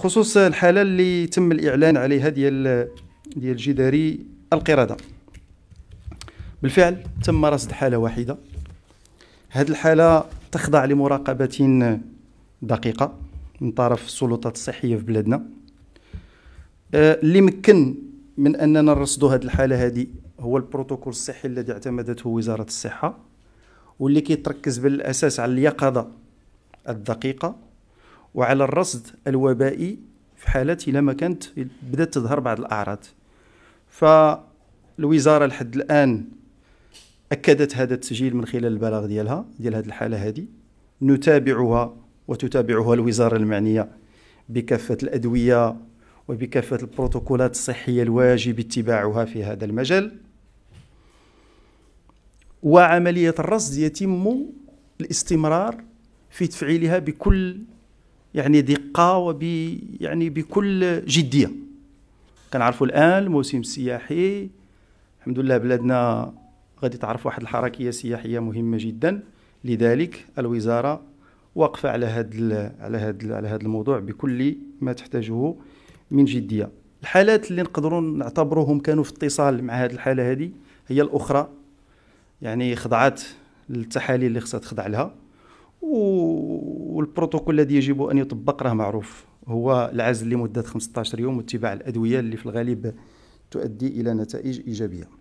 بخصوص الحاله اللي تم الاعلان عليها ديال ديال جداري القراده بالفعل تم رصد حاله واحده هذه الحاله تخضع لمراقبه دقيقه من طرف السلطات الصحيه في بلادنا آه، اللي مكن من اننا نرصدوا هذه الحاله هذه هو البروتوكول الصحي الذي اعتمدته وزاره الصحه واللي كيتركز بالاساس على اليقظه الدقيقه وعلى الرصد الوبائي في حالات إلى ما كانت بدأت تظهر بعض الأعراض فالوزارة لحد الآن أكدت هذا التسجيل من خلال البلاغ ديالها ديال هذه الحالة هذه نتابعها وتتابعها الوزارة المعنية بكافة الأدوية وبكافة البروتوكولات الصحية الواجب اتباعها في هذا المجال وعملية الرصد يتم الاستمرار في تفعيلها بكل يعني دقة وب يعني بكل جدية كنعرفوا الآن الموسم السياحي الحمد لله بلادنا غادي تعرف واحد الحركية سياحية مهمة جدا لذلك الوزارة واقفة على هذا على هذا على هذا الموضوع بكل ما تحتاجه من جدية الحالات اللي نقدروا نعتبروهم كانوا في اتصال مع هذه الحالة هذه هي الأخرى يعني خضعت للتحاليل اللي خصها تخضع لها و والبروتوكول الذي يجب ان يطبق راه معروف هو العزل لمده 15 يوم واتباع الادويه اللي في الغالب تؤدي الى نتائج ايجابيه